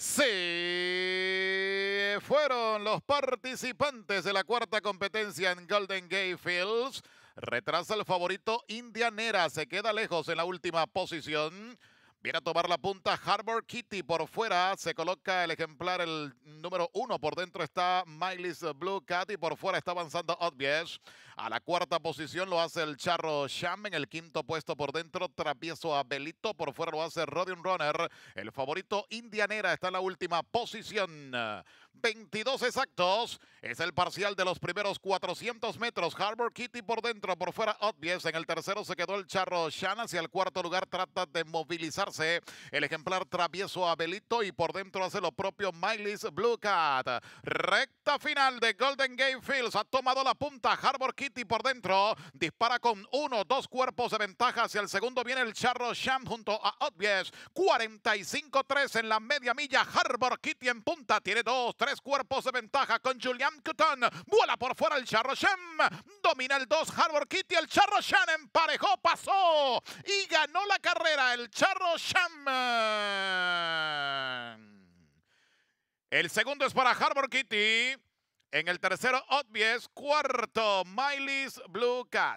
Sí, fueron los participantes de la cuarta competencia en Golden Gate Fields. Retrasa el favorito Indianera, se queda lejos en la última posición. Viene a tomar la punta Harbor Kitty por fuera. Se coloca el ejemplar, el número uno. Por dentro está Miley's Blue Cat y por fuera está avanzando Obvious. A la cuarta posición lo hace el Charro Sham. En el quinto puesto por dentro, Travieso Abelito. Por fuera lo hace Rodion Runner. El favorito Indianera está en la última posición. 22 exactos. Es el parcial de los primeros 400 metros. Harbor Kitty por dentro, por fuera Obvious. En el tercero se quedó el Charro Shan. Hacia el cuarto lugar trata de movilizarse el ejemplar travieso Abelito y por dentro hace lo propio Miley's Blue Cat. Recta final de Golden Gate Fields. Ha tomado la punta Harbor Kitty por dentro. Dispara con uno, dos cuerpos de ventaja. Hacia el segundo viene el Charro Shan junto a Obvious. 45-3 en la media milla. Harbor Kitty en punta. Tiene dos, tres tres cuerpos de ventaja con Julian Couton. Vuela por fuera el Charro Shem. Domina el 2 Harbor Kitty. El Charro Shem emparejó, pasó y ganó la carrera el Charro Shem. El segundo es para Harbor Kitty. En el tercero, Obvious. Cuarto, Miley's Blue Cat.